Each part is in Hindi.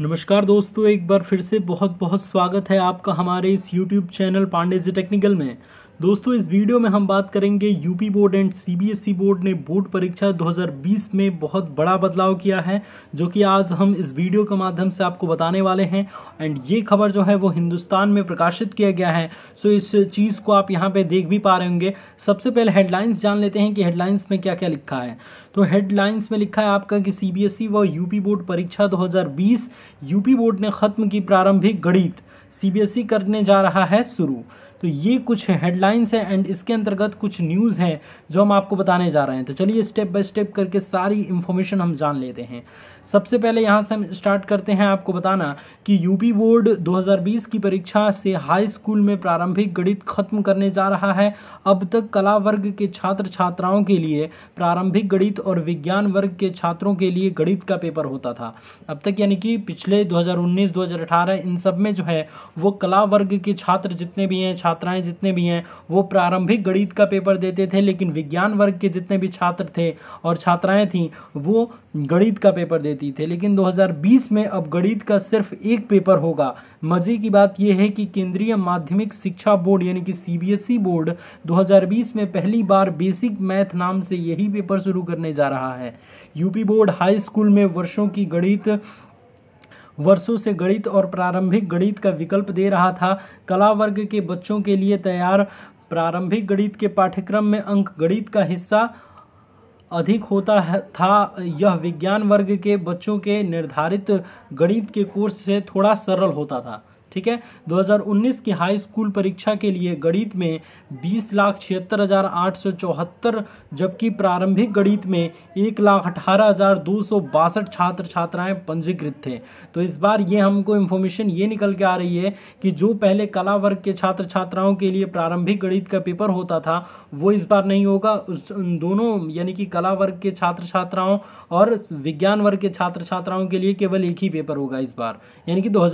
नमस्कार दोस्तों एक बार फिर से बहुत बहुत स्वागत है आपका हमारे इस YouTube channel Pandey ji technical में दोस्तों इस वीडियो में हम बात करेंगे UP board and CBSE board ने बोर्ड परीक्षा 2020 में बहुत बड़ा बदलाव किया है जो कि आज हम इस वीडियो के माध्यम से आपको बताने वाले हैं एंड ये खबर जो है वो हिंदुस्तान में प्रकाशित किया गया है सो इस चीज़ को आप यहाँ पे देख भी पा रहे होंगे सबसे पहले हेडलाइंस जान लेते हैं कि हेडलाइंस में क्या क्या लिखा है तो हेडलाइंस में लिखा है आपका कि सी व यूपी बोर्ड परीक्षा दो यूपी बोर्ड ने खत्म की प्रारंभिक गणित सी करने जा रहा है शुरू तो ये कुछ हेडलाइंस हैं एंड इसके अंतर्गत कुछ न्यूज़ हैं जो हम आपको बताने जा रहे हैं तो चलिए स्टेप बाय स्टेप करके सारी इन्फॉर्मेशन हम जान लेते हैं सबसे पहले यहाँ से हम स्टार्ट करते हैं आपको बताना कि यूपी बोर्ड 2020 की परीक्षा से हाई स्कूल में प्रारंभिक गणित खत्म करने जा रहा है अब तक कला वर्ग के छात्र छात्राओं के लिए प्रारंभिक गणित और विज्ञान वर्ग के छात्रों के लिए गणित का पेपर होता था अब तक यानी कि पिछले 2019-2018 इन सब में जो है वो कला वर्ग के छात्र जितने भी हैं छात्राएं जितने भी हैं वो प्रारंभिक गणित का पेपर देते थे लेकिन विज्ञान वर्ग के जितने भी छात्र थे और छात्राएं थीं वो गणित का पेपर देती थे लेकिन 2020 में अब गणित का सिर्फ एक पेपर होगा मज़े की बात यह है कि केंद्रीय माध्यमिक शिक्षा बोर्ड यानी कि सीबीएसई बोर्ड 2020 में पहली बार बेसिक मैथ नाम से यही पेपर शुरू करने जा रहा है यूपी बोर्ड हाई स्कूल में वर्षों की गणित वर्षों से गणित और प्रारंभिक गणित का विकल्प दे रहा था कला वर्ग के बच्चों के लिए तैयार प्रारंभिक गणित के पाठ्यक्रम में अंक गणित का हिस्सा अधिक होता है था यह विज्ञान वर्ग के बच्चों के निर्धारित गणित के कोर्स से थोड़ा सरल होता था ठीक है 2019 की हाई स्कूल परीक्षा के लिए गणित में बीस लाख छिहत्तर हज़ार आठ सौ चौहत्तर जबकि प्रारंभिक गणित में एक लाख अठारह हज़ार दो सौ बासठ छात्र छात्राएं पंजीकृत थे तो इस बार ये हमको इन्फॉर्मेशन ये निकल के आ रही है कि जो पहले कला वर्ग के छात्र छात्राओं के लिए प्रारंभिक गणित का पेपर होता था वो इस बार नहीं होगा उस दोनों यानी कि कला वर्ग के छात्र छात्राओं और विज्ञान वर्ग के छात्र छात्राओं के लिए केवल एक ही पेपर होगा इस बार यानी कि दो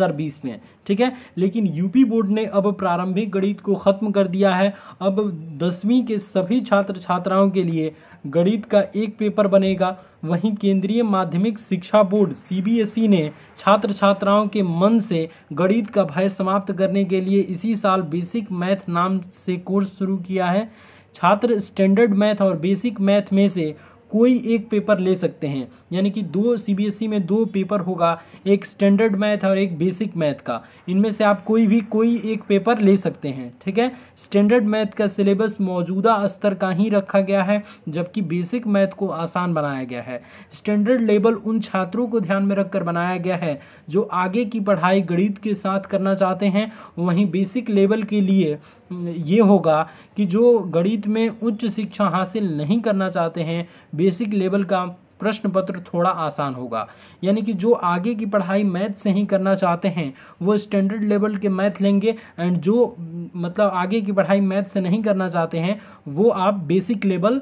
में ठीक है है लेकिन यूपी बोर्ड ने अब प्रारंभिक गणित को ख़त्म कर दिया है अब दसवीं के सभी छात्र छात्राओं के लिए गणित का एक पेपर बनेगा वहीं केंद्रीय माध्यमिक शिक्षा बोर्ड सीबीएसई e ने छात्र छात्राओं के मन से गणित का भय समाप्त करने के लिए इसी साल बेसिक मैथ नाम से कोर्स शुरू किया है छात्र स्टैंडर्ड मैथ और बेसिक मैथ में से कोई एक पेपर ले सकते हैं यानी कि दो सीबीएसई e में दो पेपर होगा एक स्टैंडर्ड मैथ और एक बेसिक मैथ का इनमें से आप कोई भी कोई एक पेपर ले सकते हैं ठीक है स्टैंडर्ड मैथ का सिलेबस मौजूदा स्तर का ही रखा गया है जबकि बेसिक मैथ को आसान बनाया गया है स्टैंडर्ड लेवल उन छात्रों को ध्यान में रखकर बनाया गया है जो आगे की पढ़ाई गणित के साथ करना चाहते हैं वहीं बेसिक लेवल के लिए ये होगा कि जो गणित में उच्च शिक्षा हासिल नहीं करना चाहते हैं बेसिक लेवल का प्रश्न पत्र थोड़ा आसान होगा यानी कि जो आगे की पढ़ाई मैथ से ही करना चाहते हैं वो स्टैंडर्ड लेवल के मैथ लेंगे एंड जो मतलब आगे की पढ़ाई मैथ से नहीं करना चाहते हैं वो आप बेसिक लेवल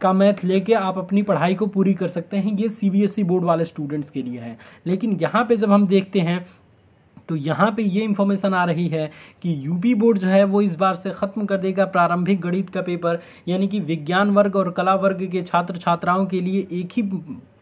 का मैथ लेके आप अपनी पढ़ाई को पूरी कर सकते हैं ये सी बोर्ड e वाले स्टूडेंट्स के लिए है लेकिन यहाँ पे जब हम देखते हैं तो यहाँ पे ये इन्फॉर्मेशन आ रही है कि यूपी बोर्ड जो है वो इस बार से ख़त्म कर देगा प्रारंभिक गणित का पेपर यानी कि विज्ञान वर्ग और कला वर्ग के छात्र छात्राओं के लिए एक ही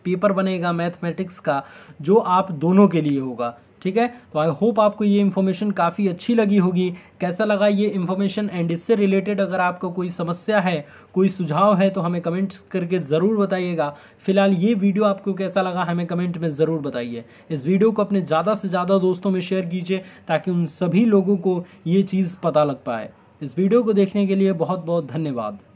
पेपर बनेगा मैथमेटिक्स का जो आप दोनों के लिए होगा ठीक है तो आई होप आपको ये इन्फॉर्मेशन काफ़ी अच्छी लगी होगी कैसा लगा ये इन्फॉर्मेशन एंड इससे रिलेटेड अगर आपको कोई समस्या है कोई सुझाव है तो हमें कमेंट्स करके ज़रूर बताइएगा फिलहाल ये वीडियो आपको कैसा लगा हमें कमेंट में ज़रूर बताइए इस वीडियो को अपने ज़्यादा से ज़्यादा दोस्तों में शेयर कीजिए ताकि उन सभी लोगों को ये चीज़ पता लग पाए इस वीडियो को देखने के लिए बहुत बहुत धन्यवाद